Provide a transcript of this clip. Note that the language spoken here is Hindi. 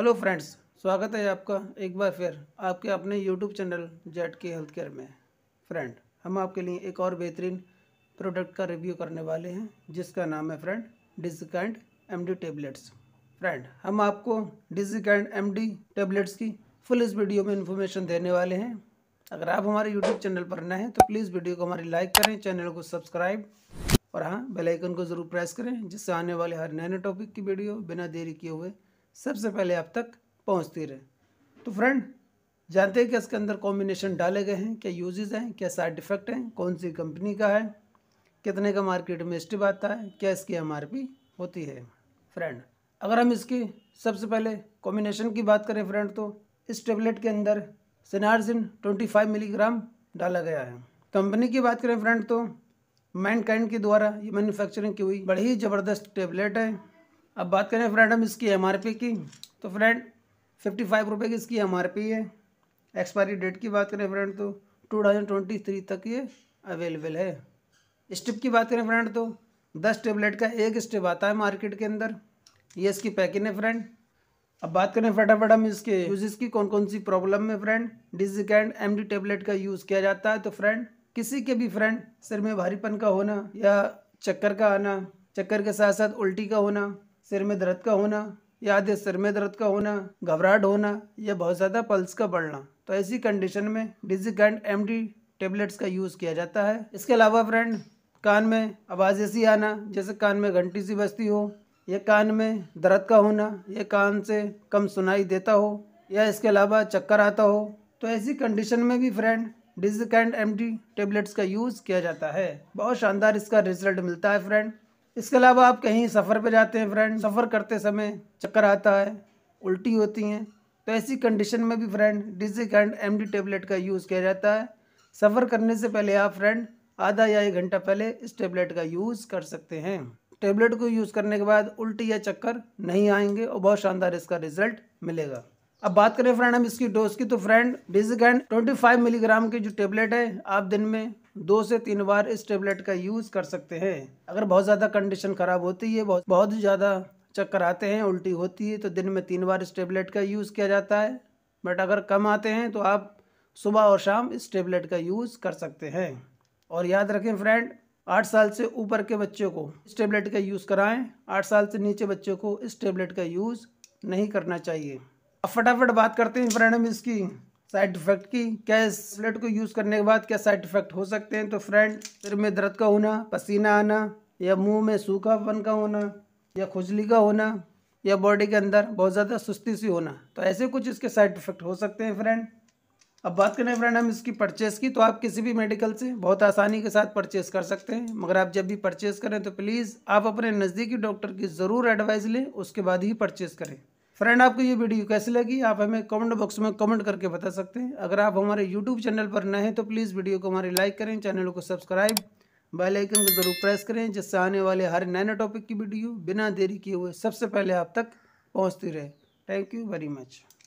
हेलो फ्रेंड्स स्वागत है आपका एक बार फिर आपके अपने यूट्यूब चैनल जेट के हेल्थ केयर में फ्रेंड हम आपके लिए एक और बेहतरीन प्रोडक्ट का रिव्यू करने वाले हैं जिसका नाम है friend Digicand M D tablets friend हम आपको डिजिकैंड एम डी टेबलेट्स की फुल इस वीडियो में इन्फॉर्मेशन देने वाले हैं अगर आप हमारे यूट्यूब चैनल पर नए हैं तो प्लीज़ वीडियो को हमारी लाइक करें चैनल को सब्सक्राइब और हाँ बेलाइकन को ज़रूर प्रेस करें जिससे आने वाले हर नए नए टॉपिक की वीडियो बिना देरी किए हुए सबसे पहले आप तक पहुंचती रहे तो फ्रेंड जानते हैं कि इसके अंदर कॉम्बिनेशन डाले गए हैं क्या यूजेज़ हैं क्या साइड इफेक्ट हैं कौन सी कंपनी का है कितने का मार्केट में स्टिप आता है क्या इसकी एम होती है फ्रेंड अगर हम इसकी सबसे पहले कॉम्बिनेशन की बात करें फ्रेंड तो इस टेबलेट के अंदर सिनार्जिन 25 मिलीग्राम डाला गया है कंपनी की बात करें फ्रेंड तो मैंड के द्वारा ये मैन्युफैक्चरिंग की हुई बड़ी ही ज़बरदस्त टेबलेट है अब बात करें फ्रेंड हम इसकी एम की तो फ्रेंड फिफ्टी फाइव रुपये की इसकी एम है एक्सपायरी डेट की बात करें फ्रेंड तो टू थाउजेंड ट्वेंटी थ्री तक ये अवेलेबल है स्टिप की बात करें फ्रेंड तो दस टेबलेट का एक स्टिप आता है मार्केट के अंदर ये इसकी पैकिंग है फ्रेंड अब बात करें फटाफट हम इसके यूजेस की कौन कौन सी प्रॉब्लम है friend Digicand M D tablet का यूज़ किया जाता है तो फ्रेंड किसी के भी फ्रेंड सिर में भारीपन का होना या चक्कर का आना चक्कर के साथ साथ उल्टी का होना सिर में दर्द का होना या आधे सिर में दर्द का होना घबराहट होना या बहुत ज़्यादा पल्स का बढ़ना तो ऐसी कंडीशन में डिजिकैंड एम डी टेबलेट्स का यूज़ किया जाता है इसके अलावा फ्रेंड कान में आवाज़ ऐसी आना जैसे कान में घंटी सी बजती हो या कान में दर्द का होना या कान से कम सुनाई देता हो या इसके अलावा चक्कर आता हो तो ऐसी कंडीशन में भी फ्रेंड डिजिकैंड एम टेबलेट्स का यूज़ किया जाता है बहुत शानदार इसका रिजल्ट मिलता है फ्रेंड इसके अलावा आप कहीं सफ़र पे जाते हैं फ्रेंड सफ़र करते समय चक्कर आता है उल्टी होती हैं तो ऐसी कंडीशन में भी friend and M D tablet का यूज़ किया जाता है सफ़र करने से पहले आप फ्रेंड आधा या एक घंटा पहले इस टेबलेट का यूज़ कर सकते हैं टेबलेट को यूज़ करने के बाद उल्टी या चक्कर नहीं आएंगे और बहुत शानदार इसका रिजल्ट मिलेगा अब बात करें फ्रेंड हम इसकी डोज की तो फ्रेंड डिजिकैंड ट्वेंटी मिलीग्राम की जो टेबलेट है आप दिन में दो से तीन बार इस टेबलेट का यूज़ कर सकते हैं अगर बहुत ज़्यादा कंडीशन ख़राब होती है बहुत बहुत ज़्यादा चक्कर आते हैं उल्टी होती है तो दिन में तीन बार इस टेबलेट का यूज़ किया जाता है बट अगर कम आते हैं तो आप सुबह और शाम इस टेबलेट का यूज़ कर सकते हैं और याद रखें फ्रेंड आठ साल से ऊपर के बच्चों को इस टेबलेट का यूज़ कराएं आठ साल से नीचे बच्चों को इस टेबलेट का यूज़ नहीं करना चाहिए अब फटाफट बात करते हैं फ्रेंड हम इसकी साइड इफेक्ट की क्या इस टेबलेट को यूज़ करने के बाद क्या साइड इफेक्ट हो सकते हैं तो फ्रेंड सिर में दर्द का होना पसीना आना या मुंह में सूखापन का होना या खुजली का होना या बॉडी के अंदर बहुत ज़्यादा सुस्ती सी होना तो ऐसे कुछ इसके साइड इफेक्ट हो सकते हैं फ्रेंड अब बात करें फ्रेंड हम इसकी परचेस की तो आप किसी भी मेडिकल से बहुत आसानी के साथ परचेस कर सकते हैं मगर आप जब भी परचेस करें तो प्लीज़ आप अपने नज़दीकी डॉक्टर की ज़रूर एडवाइस लें उसके बाद ही परचेस करें फ्रेंड आपको ये वीडियो कैसी लगी आप हमें कमेंट बॉक्स में कमेंट करके बता सकते हैं अगर आप हमारे यूट्यूब चैनल पर नए हैं तो प्लीज़ वीडियो को हमारे लाइक करें चैनल को सब्सक्राइब बेल आइकन को ज़रूर प्रेस करें जिससे आने वाले हर नए नए टॉपिक की वीडियो बिना देरी किए हुए सबसे पहले आप तक पहुँचती रहे थैंक यू वेरी मच